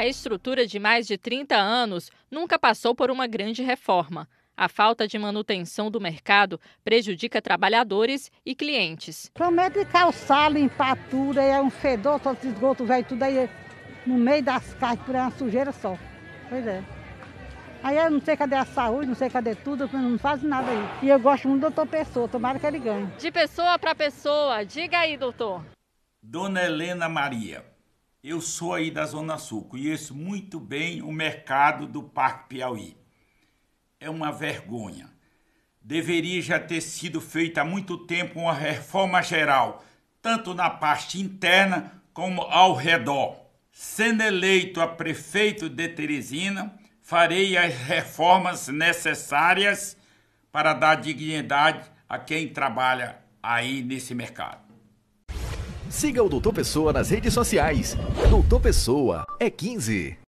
A estrutura de mais de 30 anos nunca passou por uma grande reforma. A falta de manutenção do mercado prejudica trabalhadores e clientes. Promete calçar, limpar tudo, aí é um fedor, todo esse esgoto velho, tudo aí no meio das casas, por aí é uma sujeira só. Pois é. Aí eu não sei cadê a saúde, não sei cadê tudo, não faz nada aí. E eu gosto muito do doutor Pessoa, tomara que ele ganhe. De pessoa para pessoa, diga aí, doutor. Dona Helena Maria, eu sou aí da Zona Sul, conheço muito bem o mercado do Parque Piauí. É uma vergonha. Deveria já ter sido feita há muito tempo uma reforma geral, tanto na parte interna como ao redor. Sendo eleito a prefeito de Teresina, farei as reformas necessárias para dar dignidade a quem trabalha aí nesse mercado. Siga o Doutor Pessoa nas redes sociais. Doutor Pessoa é 15.